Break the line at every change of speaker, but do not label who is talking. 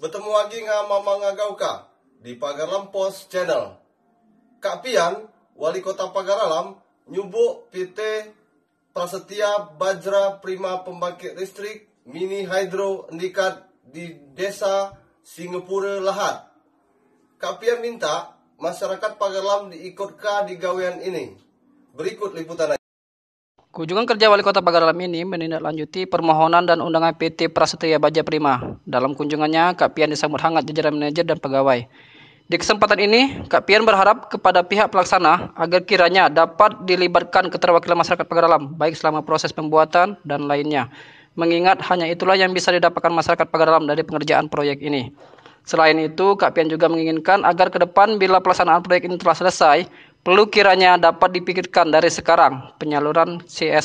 Bertemu lagi dengan Mama Ngagauka di Pagar Post Channel. Kak Pian, wali kota Pagaralam, nyubuk PT Prasetya Bajra Prima Pembangkit Listrik Mini Hydro Endikat di Desa Singapura Lahat. Kak Pian minta masyarakat Pagaram diikutkan di gawean ini. Berikut liputannya.
Kunjungan kerja Wali Kota Pagar Alam ini menindaklanjuti permohonan dan undangan PT Prasetya Baja Prima. Dalam kunjungannya, Kak Pian disambut hangat jajaran manajer dan pegawai. Di kesempatan ini, Kak Pian berharap kepada pihak pelaksana agar kiranya dapat dilibatkan keterwakilan masyarakat Pagar Alam, baik selama proses pembuatan dan lainnya. Mengingat hanya itulah yang bisa didapatkan masyarakat Pagar Alam dari pengerjaan proyek ini. Selain itu, Kak Pian juga menginginkan agar ke depan bila pelaksanaan proyek ini telah selesai, Perlu kiranya dapat dipikirkan dari sekarang penyaluran CS.